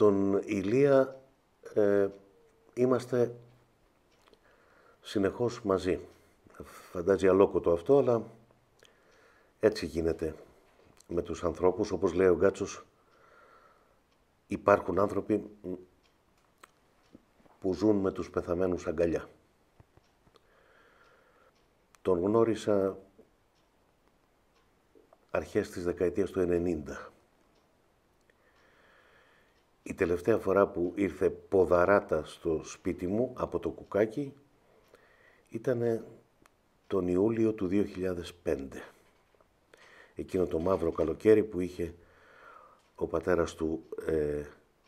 τον Ηλία ε, είμαστε συνεχώς μαζί. Φαντάζει αλόκοτο αυτό, αλλά έτσι γίνεται με τους ανθρώπους. Όπως λέει ο Γκάτσος, υπάρχουν άνθρωποι που ζουν με τους πεθαμένους αγκαλιά. Τον γνώρισα αρχές της δεκαετίας του 90 τελευταία φορά που ήρθε ποδαράτα στο σπίτι μου από το κουκάκι ήταν τον Ιούλιο του 2005. Εκείνο το μαύρο καλοκαίρι που είχε ο πατέρας του ε,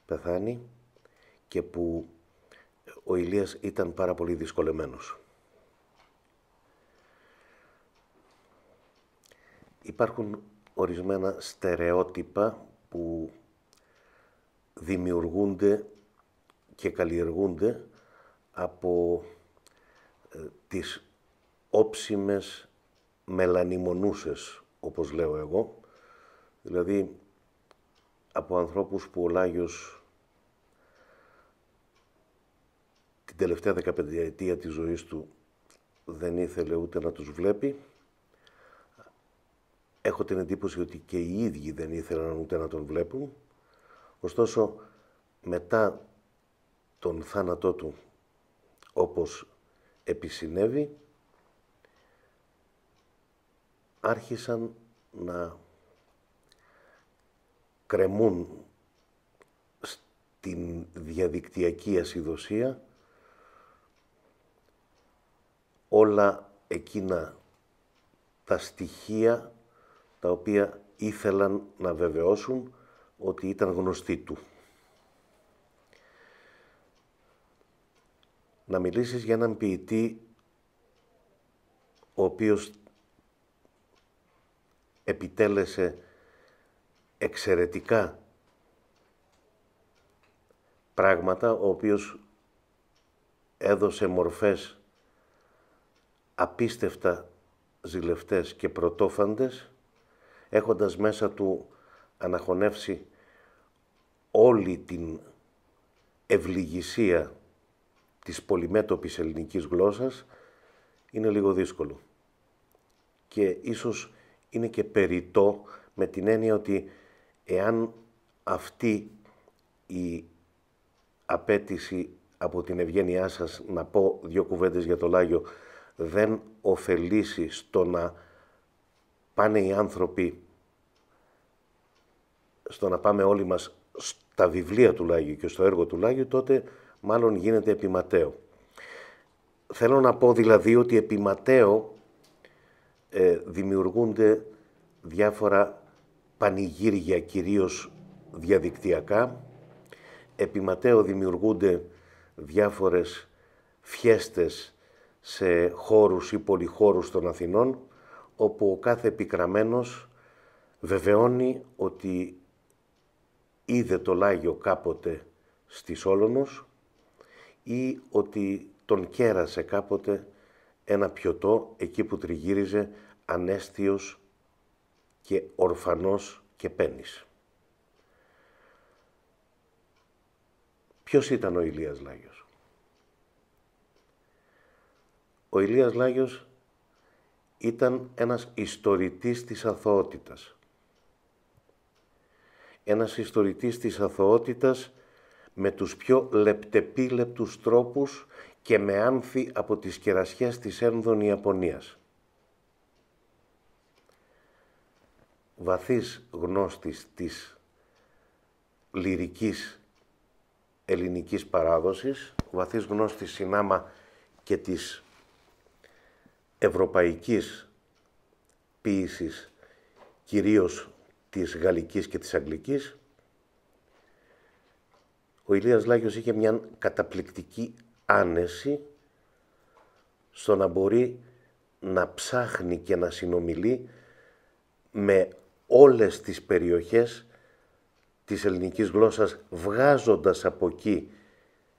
πεθάνει και που ε, ο Ηλίας ήταν πάρα πολύ δυσκολεμένος. Υπάρχουν ορισμένα στερεότυπα που δημιουργούνται και καλλιεργούνται από ε, τις όψιμες μελανιμονούσες, όπως λέω εγώ, δηλαδή από ανθρώπους που ο Λάγιος την τελευταία δεκαπενταετία της ζωής του δεν ήθελε ούτε να τους βλέπει. Έχω την εντύπωση ότι και οι ίδιοι δεν ήθελαν ούτε να τον βλέπουν. Ωστόσο, μετά τον θάνατό του, όπως επισυνέβη, άρχισαν να κρεμούν στην διαδικτυακή ασυδοσία όλα εκείνα τα στοιχεία τα οποία ήθελαν να βεβαιώσουν ότι ήταν γνωστή του. Να μιλήσεις για έναν ποιητή ο οποίος επιτέλεσε εξαιρετικά πράγματα, ο οποίος έδωσε μορφές απίστευτα ζηλευτές και πρωτόφαντες, έχοντας μέσα του αναχωνεύσει όλη την ευληγησία της πολυμέτωπης ελληνικής γλώσσας είναι λίγο δύσκολο. Και ίσως είναι και περιττό με την έννοια ότι εάν αυτή η απέτηση από την ευγένειά σας να πω δύο κουβέντες για το Λάγιο δεν ωφελήσει στο να πάνε οι άνθρωποι στο να πάμε όλοι μας τα βιβλία του Λάγιου και στο έργο του Λάγιου, τότε μάλλον γίνεται επιματέο. Θέλω να πω δηλαδή ότι επιματέο ε, δημιουργούνται διάφορα πανηγύρια κυρίως διαδικτυακά, επιματέο δημιουργούνται διάφορες φιέστες σε χώρους ή πολυχώρους των Αθηνών, όπου ο κάθε επικραμένος βεβαιώνει ότι είδε το Λάγιο κάποτε στη Σόλωνος ή ότι τον κέρασε κάποτε ένα πιωτό εκεί που τριγύριζε ανέστιος και ορφανός και πένης. Ποιος ήταν ο Ηλίας Λάγιος. Ο Ηλίας Λάγιος ήταν ένας ιστορητής της αθωότητας ένας ιστορητής της αθωότητας με τους πιο λεπτεπίλεπτους τρόπους και με άμφι από τις κερασιές της ένδονη Ιαπωνίας. Βαθύς γνώστης της λυρικής ελληνικής παράδοσης, βαθύς γνώστης συνάμα και της ευρωπαϊκής ποίησης, κυρίως της γαλλικής και της αγγλικής, ο Ηλίας Λάγιος είχε μια καταπληκτική άνεση στο να μπορεί να ψάχνει και να συνομιλεί με όλες τις περιοχές της ελληνικής γλώσσας βγάζοντας από εκεί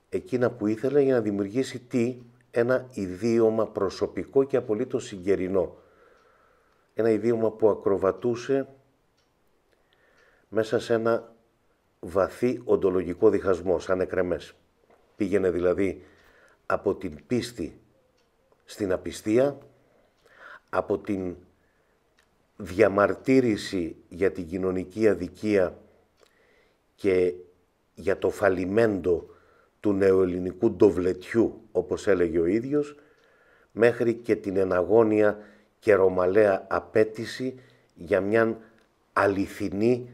εκείνα που ήθελε για να δημιουργήσει τι, ένα ιδίωμα προσωπικό και απολύτως συγκερινό. Ένα ιδίωμα που ακροβατούσε μέσα σε ένα βαθύ οντολογικό διχασμό, σαν εκρεμές. Πήγαινε δηλαδή από την πίστη στην απιστία, από την διαμαρτύρηση για την κοινωνική αδικία και για το φαλιμέντο του νεοελληνικού ντοβλετιού, όπως έλεγε ο ίδιος, μέχρι και την εναγώνια και ρωμαλαία απέτηση για μιαν αληθινή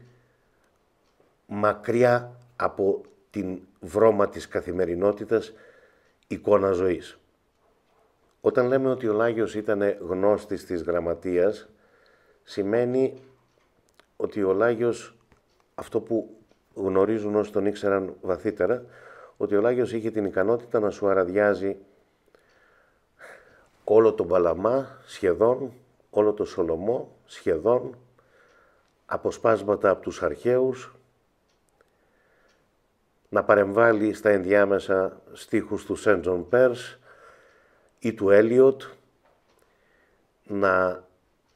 μακριά από την βρώμα της καθημερινότητας εικόνα ζωής. Όταν λέμε ότι ο Λάγιος ήταν γνώστης της γραμματείας, σημαίνει ότι ο Λάγιος, αυτό που γνωρίζουν όσοι τον ήξεραν βαθύτερα, ότι ο Λάγιος είχε την ικανότητα να σου αραδιάζει όλο τον Παλαμά σχεδόν, όλο τον Σολομό σχεδόν, αποσπάσματα από τους αρχαίους, να παρεμβάλλει στα ενδιάμεσα στίχους του Σέντζον Πέρς ή του Έλιοτ, να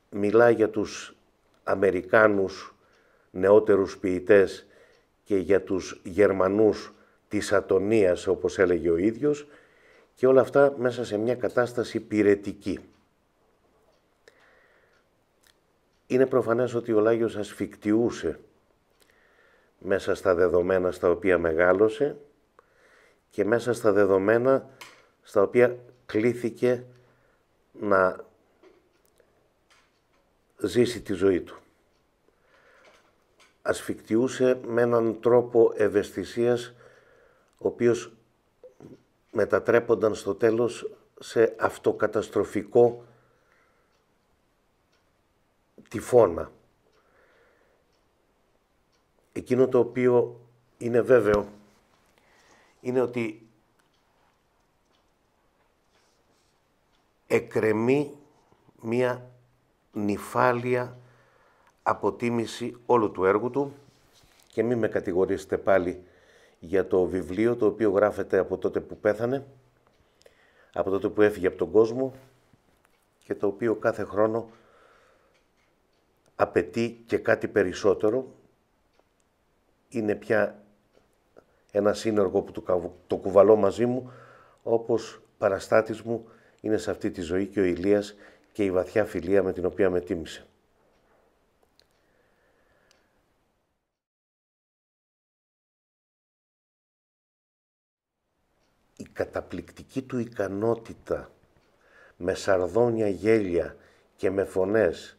μιλά για τους Αμερικάνους νεότερους ποιητές και για τους Γερμανούς της ατονίας, όπως έλεγε ο ίδιος, και όλα αυτά μέσα σε μια κατάσταση πυρετική. Είναι προφανές ότι ο Λάγιος ασφικτιούσε μέσα στα δεδομένα στα οποία μεγάλωσε και μέσα στα δεδομένα στα οποία κλήθηκε να ζήσει τη ζωή του. Ασφικτιούσε με έναν τρόπο ευαισθησίας ο οποίος μετατρέπονταν στο τέλος σε αυτοκαταστροφικό τυφώνα. Εκείνο το οποίο είναι βέβαιο είναι ότι εκρεμεί μία νυφάλια αποτίμηση όλου του έργου του και μην με κατηγορήσετε πάλι για το βιβλίο το οποίο γράφεται από τότε που πέθανε, από τότε που έφυγε από τον κόσμο και το οποίο κάθε χρόνο απαιτεί και κάτι περισσότερο είναι πια ένα σύνοργο που το κουβαλώ μαζί μου, όπως παραστάτης μου είναι σε αυτή τη ζωή και ο Ηλίας και η βαθιά φιλία με την οποία με τίμησε. Η καταπληκτική του ικανότητα με σαρδόνια γέλια και με φωνές,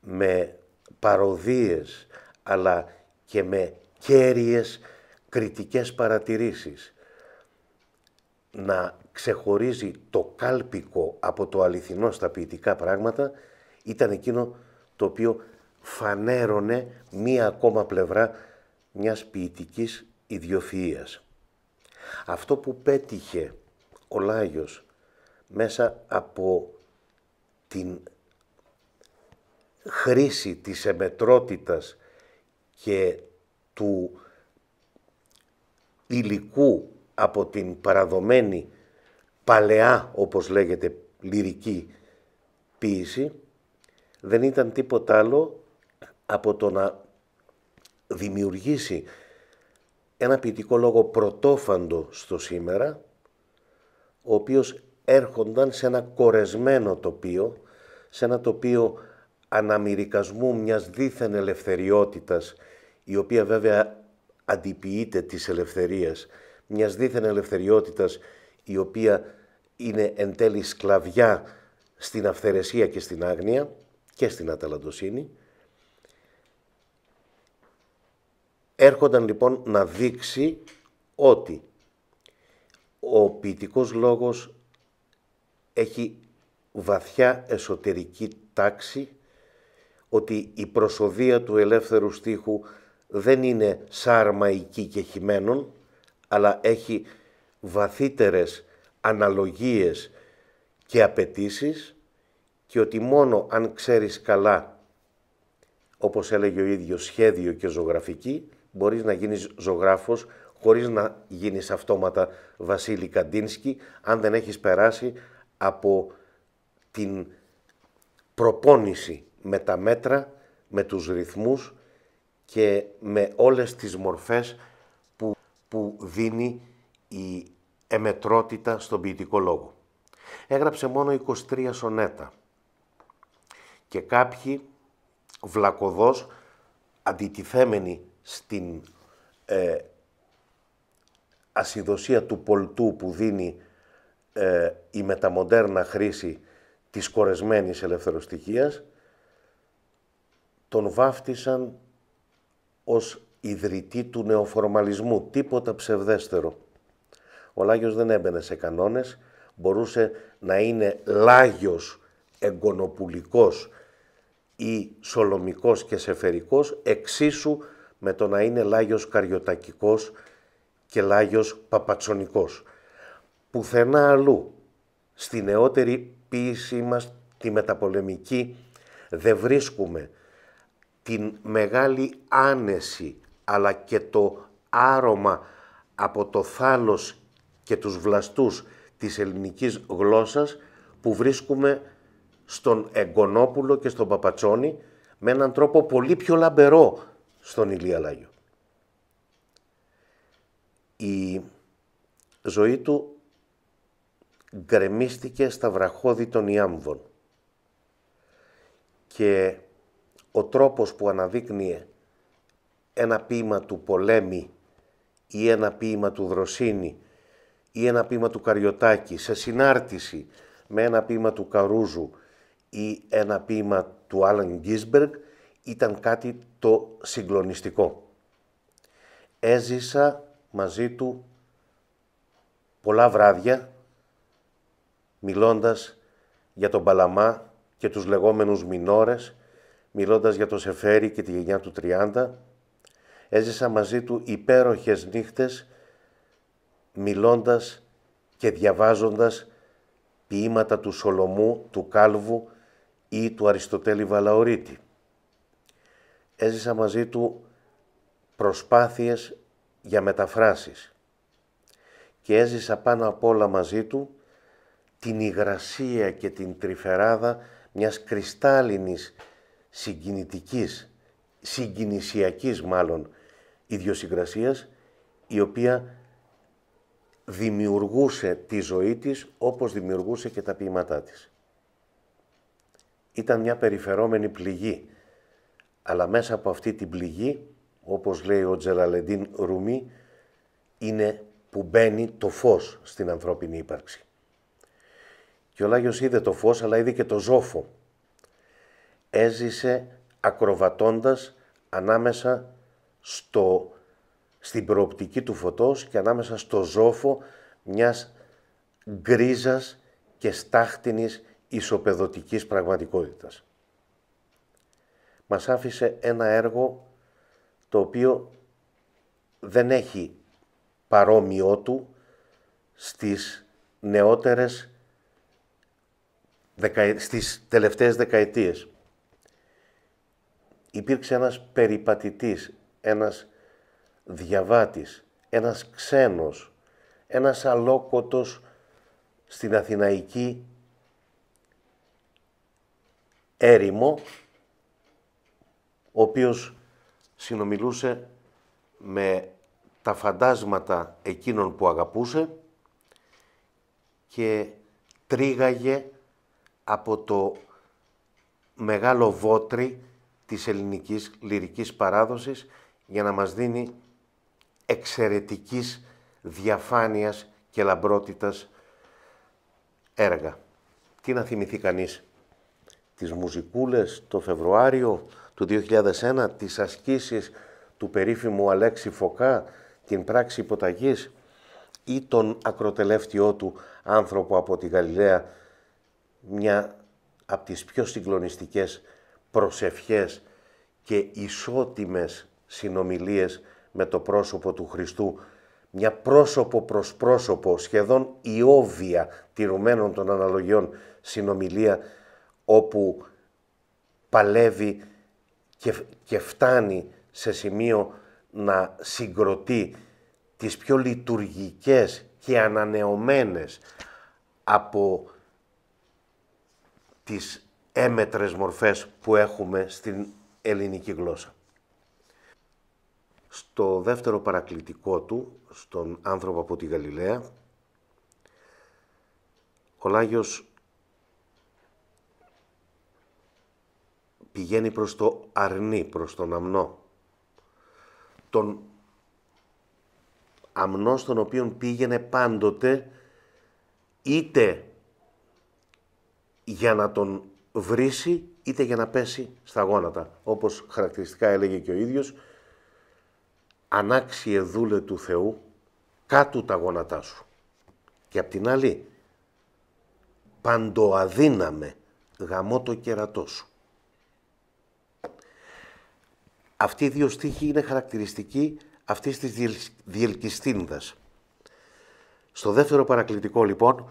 με παροδίες, αλλά και με κέρυες κριτικές παρατηρήσεις. Να ξεχωρίζει το κάλπικο από το αληθινό στα ποιητικά πράγματα ήταν εκείνο το οποίο φανέρωνε μία ακόμα πλευρά μιας ποιητικής ιδιοφυΐας. Αυτό που πέτυχε ο Λάγιος μέσα από την χρήση της εμετρότητας και του υλικού από την παραδομένη παλαιά, όπως λέγεται, λυρική ποίηση, δεν ήταν τίποτα άλλο από το να δημιουργήσει ένα ποιητικό λόγο πρωτόφαντο στο σήμερα, ο οποίος έρχονταν σε ένα κορεσμένο τοπίο, σε ένα τοπίο αναμυρικασμού μιας δίθεν ελευθεριότητας η οποία βέβαια αντιποιείται της ελευθερίας, μιας δίθεν ελευθεριότητας η οποία είναι εν τέλει σκλαβιά στην αυθαιρεσία και στην άγνοια και στην αταλαντοσύνη. Έρχονταν λοιπόν να δείξει ότι ο ποιητικός λόγος έχει βαθιά εσωτερική τάξη, ότι η προσοδεία του ελεύθερου στίχου δεν είναι σαρμαϊκή και χειμένων, αλλά έχει βαθύτερες αναλογίες και απαιτήσεις και ότι μόνο αν ξέρεις καλά, όπως έλεγε ο ίδιος, σχέδιο και ζωγραφική, μπορείς να γίνεις ζωγράφος χωρίς να γίνεις αυτόματα Βασίλη Καντίνσκι, αν δεν έχεις περάσει από την προπόνηση με τα μέτρα, με τους ρυθμούς και με όλες τις μορφές που, που δίνει η εμετρότητα στον ποιητικό λόγο. Έγραψε μόνο 23 σονέτα και κάποιοι βλακοδός αντιτιθέμενοι στην ε, ασυδοσία του πολτού που δίνει ε, η μεταμοντέρνα χρήση της κορεσμένης ελευθεροστοιχίας, τον βάφτισαν ως ιδρυτή του νεοφορμαλισμού, τίποτα ψευδέστερο. Ο Λάγιος δεν έμπαινε σε κανόνες, μπορούσε να είναι Λάγιος εγκονοπουλικός ή σολομικός και σεφερικός, εξίσου με το να είναι Λάγιος καριοτακικός και Λάγιος παπατσονικός. Πουθενά αλλού, στη νεότερη ποίησή μας, τη μεταπολεμική, δεν βρίσκουμε την μεγάλη άνεση αλλά και το άρωμα από το θάλος και τους βλαστούς της ελληνικής γλώσσας που βρίσκουμε στον Εγκονόπουλο και στον Παπατσόνη με έναν τρόπο πολύ πιο λαμπερό στον Ηλία Λάγιο. Η ζωή του γκρεμίστηκε στα βραχώδη των Ιάμβων και ο τρόπος που αναδείκνυε ένα ποίημα του Πολέμη ή ένα ποίημα του Δροσίνη ή ένα ποίημα του Καριωτάκη σε συνάρτηση με ένα ποίημα του Καρούζου ή ένα ποίημα του Άλαν Γκίσμπεργκ ήταν κάτι το συγκλονιστικό. Έζησα μαζί του πολλά βράδια μιλώντας για τον Παλαμά και τους λεγόμενους μινόρες μιλώντας για τον Σεφέρη και τη γενιά του 30, έζησα μαζί του υπέροχες νύχτες, μιλώντας και διαβάζοντας ποίηματα του Σολομού, του Κάλβου ή του Αριστοτέλη Βαλαωρίτη. Έζησα μαζί του προσπάθειες για μεταφράσεις και έζησα πάνω απ' όλα μαζί του την υγρασία και την τρυφεράδα μιας κρυστάλλινης συγκινητικής, συγκινησιακής μάλλον ιδιοσυγκρασίας η οποία δημιουργούσε τη ζωή της όπως δημιουργούσε και τα ποίηματά της. Ήταν μια περιφερόμενη πληγή, αλλά μέσα από αυτή την πληγή, όπως λέει ο Τζελαλεντίν Ρουμί, είναι που μπαίνει το φως στην ανθρώπινη ύπαρξη. Και ο Λάγιος είδε το φως, αλλά είδε και το ζώφο έζησε ακροβατώντας ανάμεσα στο, στην προοπτική του φωτός και ανάμεσα στο ζόφο μιας γκρίζας και στάχτινης ισοπεδωτικής πραγματικότητας. Μας άφησε ένα έργο το οποίο δεν έχει παρόμοιό του στις νεότερες στις τελευταίες δεκαετίες υπήρξε ένας περιπατητής, ένας διαβάτης, ένας ξένος, ένας αλόκοτος στην Αθηναϊκή έρημο, ο οποίος συνομιλούσε με τα φαντάσματα εκείνων που αγαπούσε και τρίγαγε από το μεγάλο βότρι της ελληνικής λυρικής παράδοσης για να μας δίνει εξαιρετικής διαφάνειας και λαμπρότητας έργα. Τι να θυμηθεί κανείς, τις μουζικούλες το Φεβρουάριο του 2001, τις ασκήσεις του περίφημου Αλέξη Φωκά, την πράξη υποταγής ή τον ακροτελεύτιό του άνθρωπο από τη Γαλιλαία, μια από τις πιο συγκλονιστικές προσευχές και ισότιμες συνομιλίες με το πρόσωπο του Χριστού, μια πρόσωπο προς πρόσωπο, σχεδόν η όβια, τηρουμένων των αναλογιών συνομιλία, όπου παλεύει και, φτάνει σε σημείο να συγκροτεί τις πιο λειτουργικές και ανανεωμένες από τις έμετρες μορφές που έχουμε στην ελληνική γλώσσα. Στο δεύτερο παρακλητικό του, στον άνθρωπο από τη Γαλιλαία, ο Λάγιος πηγαίνει προς το αρνί, προς τον αμνό. Τον αμνό στον οποίον πήγαινε πάντοτε είτε για να τον Βρίσει είτε για να πέσει στα γόνατα. Όπως χαρακτηριστικά έλεγε και ο ίδιος, ανάξιε δούλε του Θεού κάτω τα γόνατά σου. Και απ' την άλλη, παντοαδύναμε γαμώ το κερατό σου. Αυτοί οι δύο στίχοι είναι χαρακτηριστικοί αυτής της διελκυστίνδας. Στο δεύτερο παρακλητικό λοιπόν,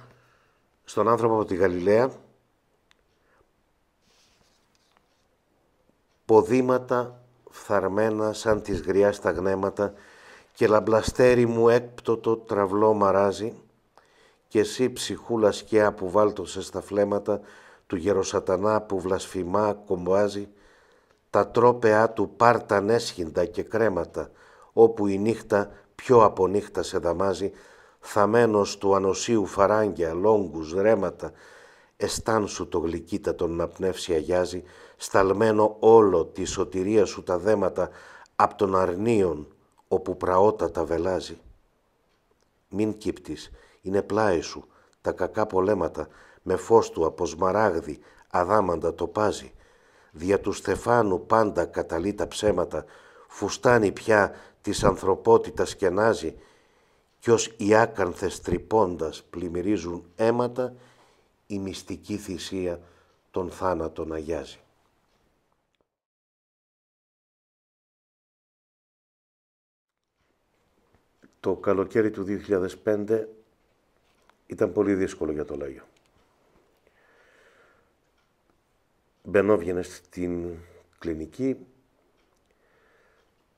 στον άνθρωπο από τη Γαλιλαία, ποδήματα φθαρμένα σαν τις γριάς τα γνέματα και λαμπλαστέρι μου έκπτωτο τραυλό μαράζει και εσύ ψυχούλα σκιά που βάλτωσες στα φλέματα του γεροσατανά που βλασφημά κομβάζει τα τρόπεά του πάρταν έσχυντα και κρέματα όπου η νύχτα πιο από νύχτα σε δαμάζει θαμένος του ανοσίου φαράγγια, λόγκους, ρέματα σου το τον να πνεύσει αγιάζει, σταλμένο όλο τη σωτηρία σου τα δέματα απ' τον αρνίων, όπου τα βελάζει. Μην κύπτεις, είναι πλάι σου, τα κακά πολέματα, με φως του από αδάμαντα το πάζει. Δια του Στεφάνου πάντα καταλεί τα ψέματα, φουστάνει πια της ανθρωπότητας κενάζει, κι ως οι άκανθες τρυπώντας πλημμυρίζουν αίματα η μυστική θυσία των θάνατων αγιάζει. Το καλοκαίρι του 2005 ήταν πολύ δύσκολο για το Λάγιο. Μπαινόβγαινε στην κλινική,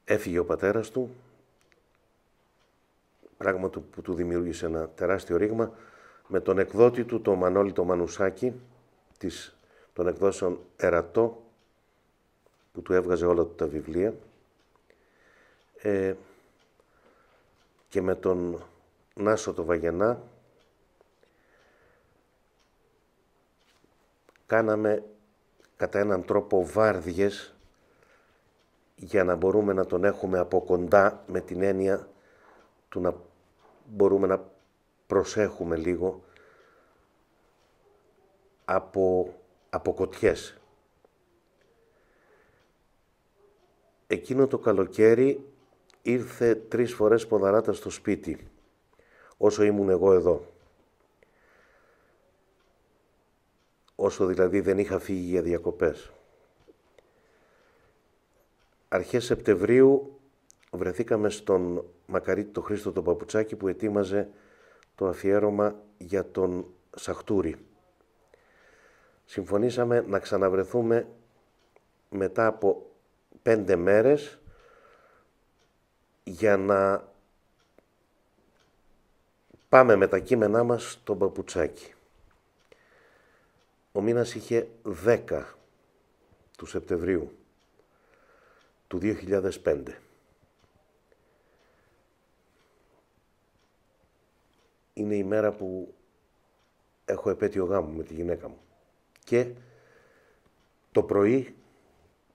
έφυγε ο πατέρας του, πράγμα που του δημιούργησε ένα τεράστιο ρήγμα, με τον εκδότη του τον Μανώλη το Μανουσάκη της, των εκδόσεων Ερατό που του έβγαζε όλα τα βιβλία ε, και με τον Νάσο το Βαγενά κάναμε κατά έναν τρόπο βάρδιες για να μπορούμε να τον έχουμε από κοντά με την έννοια του να μπορούμε να προσέχουμε λίγο από, από Εκείνο το καλοκαίρι ήρθε τρεις φορές ποδαράτα στο σπίτι, όσο ήμουν εγώ εδώ. Όσο δηλαδή δεν είχα φύγει για διακοπές. Αρχές Σεπτεμβρίου βρεθήκαμε στον Μακαρίτη το Χρήστο τον Παπουτσάκη που ετοίμαζε το αφιέρωμα για τον Σαχτούρη. Συμφωνήσαμε να ξαναβρεθούμε μετά από πέντε μέρες για να πάμε με τα κείμενά μας στον Παπουτσάκι. Ο μήνας είχε 10 του Σεπτεμβρίου του 2005. είναι η μέρα που έχω επέτειο γάμο με τη γυναίκα μου. Και το πρωί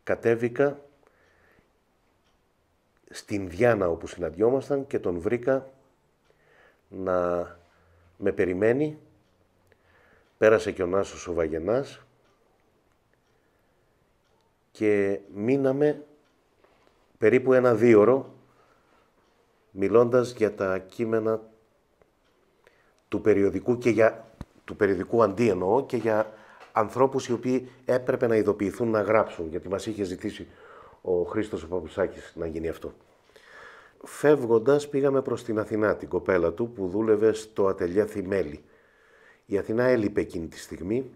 κατέβηκα στην Διάνα όπου συναντιόμασταν και τον βρήκα να με περιμένει. Πέρασε και ο Νάσος ο Βαγενάς και μείναμε περίπου ένα ώρο μιλώντας για τα κείμενα του περιοδικού και για του περιοδικού αντί εννοώ και για ανθρώπους οι οποίοι έπρεπε να ειδοποιηθούν να γράψουν, γιατί μας είχε ζητήσει ο Χρήστος ο Παπουσάκης να γίνει αυτό. Φεύγοντας πήγαμε προς την Αθηνά, την κοπέλα του που δούλευε στο ατελιά Θημέλη. Η Αθηνά έλειπε εκείνη τη στιγμή,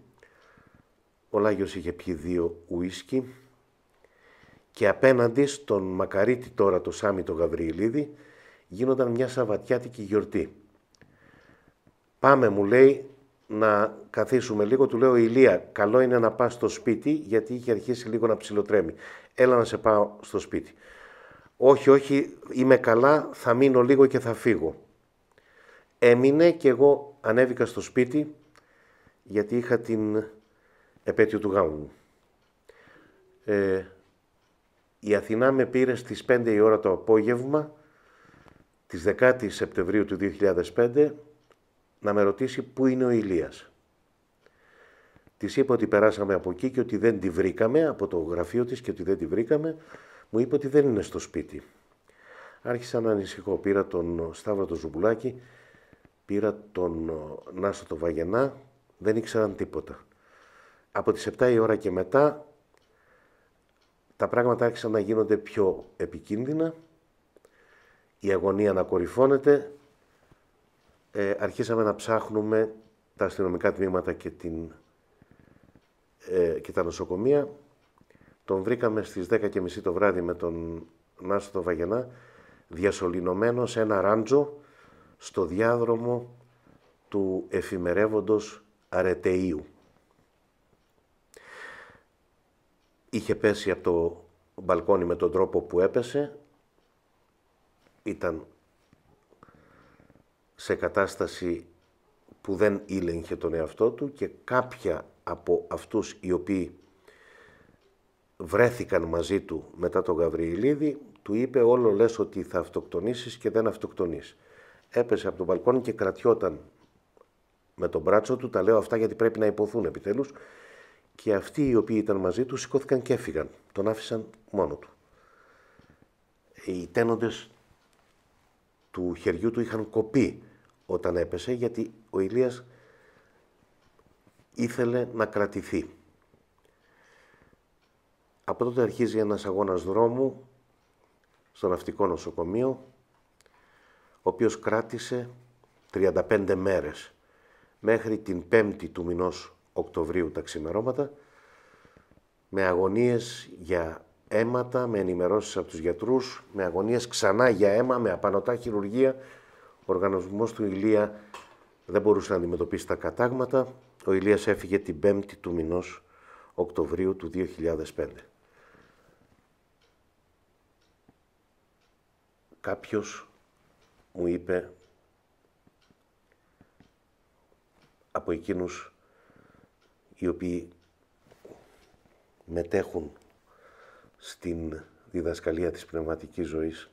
ο Λάγιος είχε πιει δύο ουίσκι και απέναντι στον μακαρίτη τώρα το Σάμι τον γίνονταν μια σαβατιάτικη γιορτή. Πάμε, μου λέει, να καθίσουμε λίγο. Του λέω, Ηλία, καλό είναι να πας στο σπίτι, γιατί είχε αρχίσει λίγο να ψιλοτρέμει. Έλα να σε πάω στο σπίτι. Όχι, όχι, είμαι καλά, θα μείνω λίγο και θα φύγω. Έμεινε και εγώ ανέβηκα στο σπίτι, γιατί είχα την επέτειο του γάμου μου. Ε, η Αθηνά με πήρε στις 5 η ώρα το απόγευμα, της 10 Σεπτεμβρίου του 2005, να με ρωτήσει πού είναι ο Ηλίας. Της είπα ότι περάσαμε από εκεί και ότι δεν τη βρήκαμε, από το γραφείο της και ότι δεν τη βρήκαμε. Μου είπε ότι δεν είναι στο σπίτι. Άρχισα να ανησυχώ. Πήρα τον Σταύρο τον Ζουμπουλάκη, πήρα τον ε, Νάσο τον Βαγενά, δεν ήξεραν τίποτα. Από τις 7 η ώρα και μετά τα πράγματα άρχισαν να γίνονται πιο επικίνδυνα, η αγωνία να κορυφώνεται, ε, αρχίσαμε να ψάχνουμε τα αστυνομικά τμήματα και, την, ε, τα νοσοκομεία. Τον βρήκαμε στις 10.30 το βράδυ με τον Νάσο Βαγενά, διασωληνωμένος σε ένα ράντζο στο διάδρομο του εφημερεύοντος Αρετείου. Είχε πέσει από το μπαλκόνι με τον τρόπο που έπεσε, ήταν σε κατάσταση που δεν ήλεγχε τον εαυτό του και κάποια από αυτούς οι οποίοι βρέθηκαν μαζί του μετά τον Γαβριηλίδη, του είπε όλο λες ότι θα αυτοκτονήσεις και δεν αυτοκτονείς. Έπεσε από τον μπαλκόνι και κρατιόταν με τον μπράτσο του, τα λέω αυτά γιατί πρέπει να υποθούν επιτέλους, και αυτοί οι οποίοι ήταν μαζί του σηκώθηκαν και έφυγαν, τον άφησαν μόνο του. Οι τένοντες του χεριού του είχαν κοπεί όταν έπεσε γιατί ο Ηλίας ήθελε να κρατηθεί. Από τότε αρχίζει ένας αγώνας δρόμου στο ναυτικό νοσοκομείο ο οποίος κράτησε 35 μέρες μέχρι την 5η του μηνός Οκτωβρίου τα ξημερώματα με αγωνίες για αίματα, με ενημερώσεις από τους γιατρούς, με αγωνίες ξανά για αίμα, με απανοτά χειρουργία. Ο οργανισμός του Ηλία δεν μπορούσε να αντιμετωπίσει τα κατάγματα. Ο Ηλίας έφυγε την 5η του μηνός Οκτωβρίου του 2005. Κάποιος μου είπε από εκείνους οι οποίοι μετέχουν στην διδασκαλία της πνευματικής ζωής,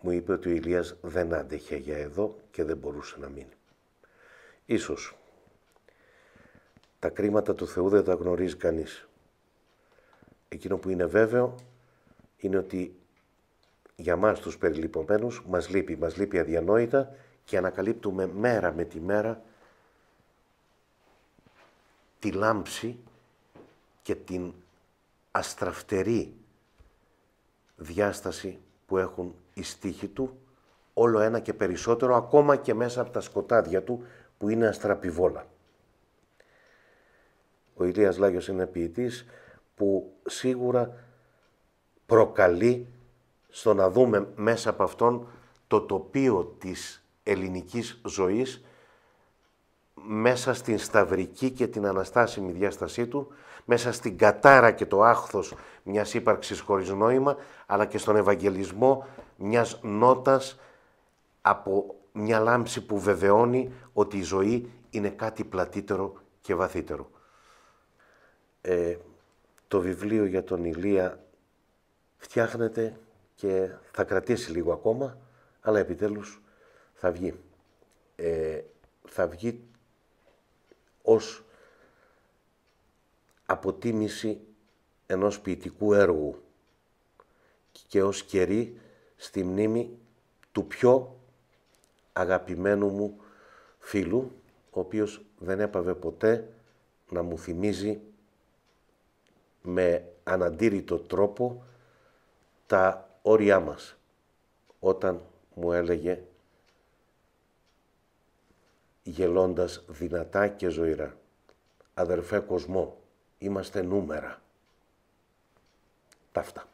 μου είπε ότι ο Ηλίας δεν άντεχε για εδώ και δεν μπορούσε να μείνει. Ίσως τα κρίματα του Θεού δεν τα γνωρίζει κανείς. Εκείνο που είναι βέβαιο είναι ότι για μας τους περιλυπωμένους μας λείπει, μας λείπει αδιανόητα και ανακαλύπτουμε μέρα με τη μέρα τη λάμψη και την αστραφτερή διάσταση που έχουν οι στίχοι του, όλο ένα και περισσότερο, ακόμα και μέσα από τα σκοτάδια του που είναι αστραπιβόλα. Ο Ηλίας Λάγιος είναι ποιητής που σίγουρα προκαλεί στο να δούμε μέσα από αυτόν το τοπίο της ελληνικής ζωής μέσα στην σταυρική και την αναστάσιμη διάστασή του μέσα στην κατάρα και το άχθος μιας ύπαρξης χωρίς νόημα, αλλά και στον Ευαγγελισμό μιας νότας από μια λάμψη που βεβαιώνει ότι η ζωή είναι κάτι πλατύτερο και βαθύτερο. Ε, το βιβλίο για τον Ηλία φτιάχνεται και θα κρατήσει λίγο ακόμα, αλλά επιτέλους θα βγει. Ε, θα βγει ως αποτίμηση ενός ποιητικού έργου και ως κερί στη μνήμη του πιο αγαπημένου μου φίλου, ο οποίος δεν έπαβε ποτέ να μου θυμίζει με αναντήρητο τρόπο τα όρια μας όταν μου έλεγε γελώντας δυνατά και ζωηρά «Αδερφέ κοσμό, Είμαστε νούμερα. Τα αυτά.